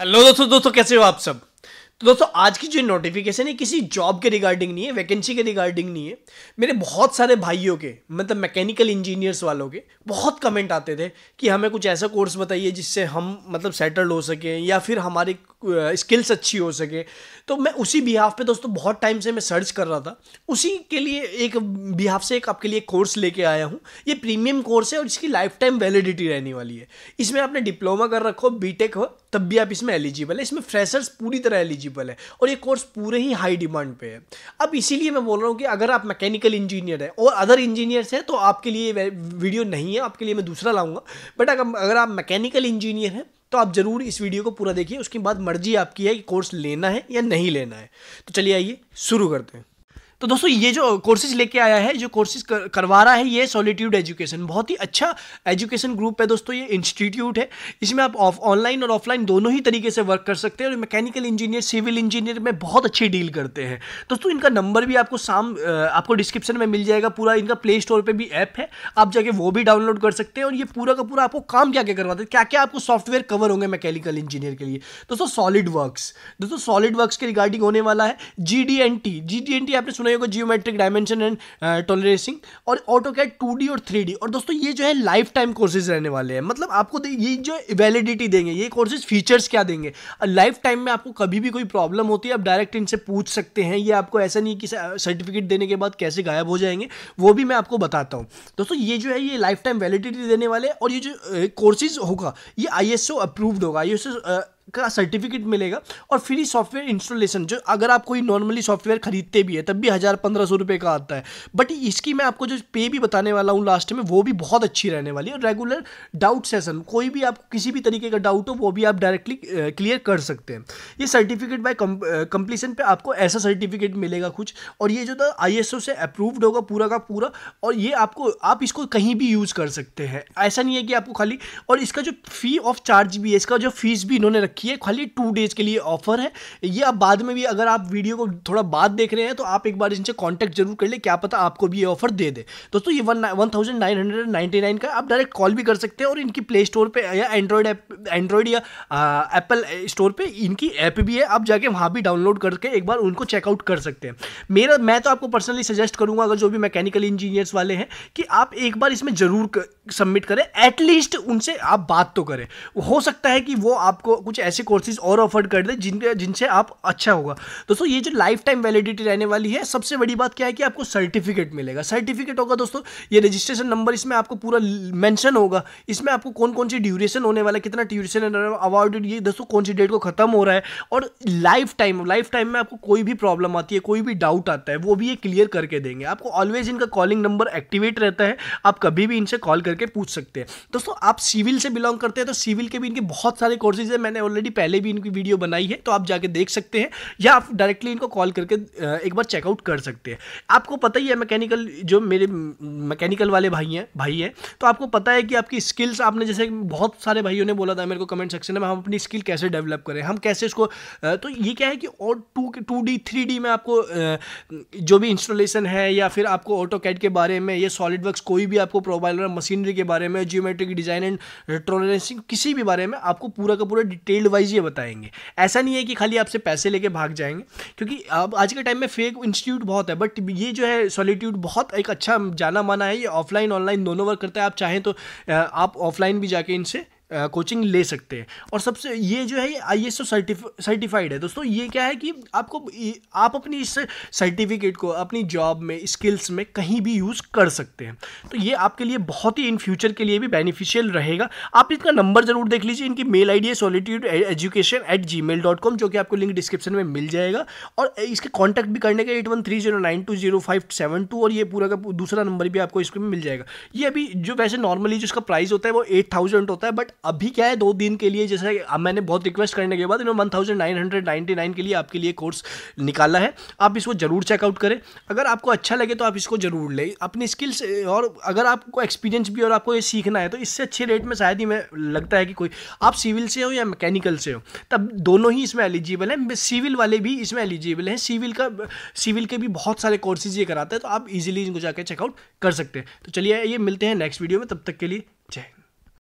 hello दोस्तों दोस्तों कैसे हो आप सब तो दोस्तों आज की जो नोटिफिकेशन है किसी जॉब के रिगार्डिंग नहीं है वैकेंसी के रिगार्डिंग नहीं है मेरे बहुत सारे भाइयों के मतलब मैकेनिकल इंजीनियर्स वालों के बहुत कमेंट आते थे कि हमें कुछ ऐसा कोर्स बताइए जिससे हम मतलब सेटल्ड हो सकें या फिर हमारी स्किल्स अच्छी हो सके तो मैं उसी बिहाफ पे दोस्तों बहुत टाइम से मैं सर्च कर रहा था उसी के लिए एक बिहाफ से एक आपके लिए कोर्स लेके आया हूँ ये प्रीमियम कोर्स है और इसकी लाइफ टाइम वैलिडिटी रहने वाली है इसमें आपने डिप्लोमा कर रखो बीटेक हो तब भी आप इसमें एलिजिबल है इसमें फ्रेशर्स पूरी तरह एलिजिबल एलिजिबल है और ये कोर्स पूरे ही हाई डिमांड पे है अब इसीलिए मैं बोल रहा हूँ कि अगर आप मैकेनिकल इंजीनियर हैं और अदर इंजीनियर्स हैं तो आपके लिए वीडियो नहीं है आपके लिए मैं दूसरा लाऊंगा बट अगर अगर आप मैकेनिकल इंजीनियर हैं तो आप ज़रूर इस वीडियो को पूरा देखिए उसके बाद मर्जी आपकी है कि कोर्स लेना है या नहीं लेना है तो चलिए आइए शुरू करते हैं तो दोस्तों ये जो कोर्सेज लेके आया है जो कोर्सेज कर, करवा रहा है ये सॉलिट्यूड एजुकेशन बहुत ही अच्छा एजुकेशन ग्रुप है दोस्तों ये इंस्टीट्यूट है इसमें आप ऑफ ऑनलाइन और ऑफलाइन दोनों ही तरीके से वर्क कर सकते हैं और मैकेनिकल इंजीनियर सिविल इंजीनियर में बहुत अच्छी डील करते हैं दोस्तों इनका नंबर भी आपको शाम आपको डिस्क्रिप्शन में मिल जाएगा पूरा इनका प्ले स्टोर पर भी ऐप है आप जाके वो भी डाउनलोड कर सकते हैं और ये पूरा का पूरा आपको काम क्या क्या करवाते हैं क्या क्या आपको सॉफ्टवेयर कवर होंगे मैकेनिकल इंजीनियर के लिए दोस्तों सॉलिड वर्क दोस्तों सॉलिड वर्क के रिगार्डिंग होने वाला है G D N T G D N T आपने सुना में होगा जियोमेट्रिक डायमेंशन एंड टॉलरेसिंग और ऑटो कैट टू और थ्री और दोस्तों ये जो है लाइफ टाइम कोर्सेज रहने वाले हैं मतलब आपको ये जो वैलिडिटी देंगे ये कोर्सेज फीचर्स क्या देंगे लाइफ टाइम में आपको कभी भी कोई प्रॉब्लम होती है आप डायरेक्ट इनसे पूछ सकते हैं ये आपको ऐसा नहीं कि सर्टिफिकेट देने के बाद कैसे गायब हो जाएंगे वो भी मैं आपको बताता हूँ दोस्तों ये जो है ये लाइफ टाइम वैलिडिटी देने वाले और ये जो कोर्सेज होगा ये आई अप्रूव्ड होगा आई का सर्टिफिकेट मिलेगा और फ्री सॉफ्टवेयर इंस्टॉलेशन जो अगर आप कोई नॉर्मली सॉफ्टवेयर खरीदते भी है तब भी हज़ार पंद्रह सौ रुपये का आता है बट इसकी मैं आपको जो पे भी बताने वाला हूँ लास्ट में वो भी बहुत अच्छी रहने वाली है रेगुलर डाउट सेशन कोई भी आप किसी भी तरीके का डाउट हो वो भी आप डायरेक्टली क्लियर कर सकते हैं ये सर्टिफिकेट बाय कंप्लीसन पर आपको ऐसा सर्टिफिकेट मिलेगा कुछ और ये जो था आई से अप्रूव्ड होगा पूरा का पूरा और ये आपको आप इसको कहीं भी यूज़ कर सकते हैं ऐसा नहीं है कि आपको खाली और इसका जो फी ऑफ चार्ज भी है इसका जो फीस भी इन्होंने रखी रखी है खाली टू डेज के लिए ऑफर है ये आप बाद में भी अगर आप वीडियो को थोड़ा बाद देख रहे हैं तो आप एक बार इनसे कॉन्टैक्ट जरूर कर ले क्या पता आपको भी ये ऑफर दे दे दोस्तों ये वन का आप डायरेक्ट कॉल भी कर सकते हैं और इनकी प्ले स्टोर पर या एंड्रॉयड ऐप एंड्रॉयड या एप्पल स्टोर पर इनकी ऐप भी है आप जाके वहाँ भी डाउनलोड करके एक बार उनको चेकआउट कर सकते हैं मेरा मैं तो आपको पर्सनली सजेस्ट करूंगा अगर जो भी मैकेनिकल इंजीनियर्स वाले हैं कि आप एक बार इसमें ज़रूर सबमिट करें एटलीस्ट उनसे आप बात तो करें हो सकता है कि वो आपको कुछ ऐसे कोर्सेज और ऑफर कर दे जिनके जिनसे आप अच्छा होगा दोस्तों ये जो लाइफ टाइम वैलिडिटी रहने वाली है सबसे बड़ी बात क्या है कि आपको सर्टिफिकेट मिलेगा सर्टिफिकेट होगा दोस्तों ये रजिस्ट्रेशन नंबर इसमें आपको पूरा मैंशन होगा इसमें आपको कौन कौन सी ड्यूरेशन होने वाला कितना ट्यूरेशन अवार्डेड ये दोस्तों कौन सी डेट को खत्म हो रहा है और लाइफ टाइम लाइफ टाइम में आपको कोई भी प्रॉब्लम आती है कोई भी डाउट आता है वो भी ये क्लियर करके देंगे आपको ऑलवेज इनका कॉलिंग नंबर एक्टिवेट रहता है आप कभी भी इनसे कॉल करके पूछ सकते हैं दोस्तों आप सिविल से बिलोंग करते हैं तो सिविल के भी इनके बहुत सारे कोर्सेज है मैंने ऑलरेडी ऑलरेडी पहले भी इनकी वीडियो बनाई है तो आप जाके देख सकते हैं या आप डायरेक्टली इनको कॉल करके एक बार चेकआउट कर सकते हैं आपको पता ही है मैकेनिकल जो मेरे मैकेनिकल वाले भाई हैं भाई हैं तो आपको पता है कि आपकी स्किल्स आपने जैसे बहुत सारे भाइयों ने बोला था मेरे को कमेंट सेक्शन में हम अपनी स्किल कैसे डेवलप करें हम कैसे इसको तो ये क्या है कि और two two D three D में आपको जो भी इंस्टॉलेशन है या फिर आपको ऑटो कैड के बारे में या सॉलिड वर्क कोई भी आपको प्रोबाइलर मशीनरी के बारे में जियोमेट्रिक डिज़ाइन एंड ट्रोलेंसिंग किसी भी बारे में आपको पूरा का पूरा डिटेल्ड एडवाइज ये बताएंगे ऐसा नहीं है कि खाली आपसे पैसे लेके भाग जाएंगे क्योंकि अब आज के टाइम में फेक इंस्टीट्यूट बहुत है बट ये जो है सॉलीट्यूड बहुत एक अच्छा जाना माना है ये ऑफलाइन ऑनलाइन दोनों वर्क करता है आप चाहें तो आप ऑफलाइन भी जाके इनसे कोचिंग ले सकते हैं और सबसे ये जो है आई एस ओ सर्टिफाइड है दोस्तों ये क्या है कि आपको आप अपनी इस सर्टिफिकेट को अपनी जॉब में स्किल्स में कहीं भी यूज़ कर सकते हैं तो ये आपके लिए बहुत ही इन फ्यूचर के लिए भी बेनिफिशियल रहेगा आप इसका नंबर ज़रूर देख लीजिए इनकी मेल आई डी है solitude education at G mail dot com जो कि आपको लिंक डिस्क्रिप्शन में मिल जाएगा और इसके कॉन्टैक्ट भी करने का at one three zero nine two zero five seven two और ये पूरा का दूसरा नंबर भी आपको इसमें मिल जाएगा ये अभी जो वैसे नॉर्मली जिसका प्राइस होता है वो एट थाउजेंड होता है बट अभी क्या है दो दिन के लिए जैसे अब मैंने बहुत रिक्वेस्ट करने के बाद इन्होंने one thousand nine hundred ninety nine के लिए आपके लिए कोर्स निकाला है आप इसको ज़रूर चेकआउट करें अगर आपको अच्छा लगे तो आप इसको ज़रूर लें अपनी स्किल्स और अगर आपको एक्सपीरियंस भी और आपको ये सीखना है तो इससे अच्छे रेट में शायद ही मैं लगता है कि कोई आप सिविल से हो या मैकेनिकल से हो तब दोनों ही इसमें एलिजिबल हैं सिविल वाले भी इसमें एलिजिबल हैं सिविल का सिविल के भी बहुत सारे कोर्सेज ये कराते हैं तो आप इजीली इनको जाकर चेकआउट कर सकते हैं तो चलिए ये मिलते हैं नेक्स्ट वीडियो में तब तक के लिए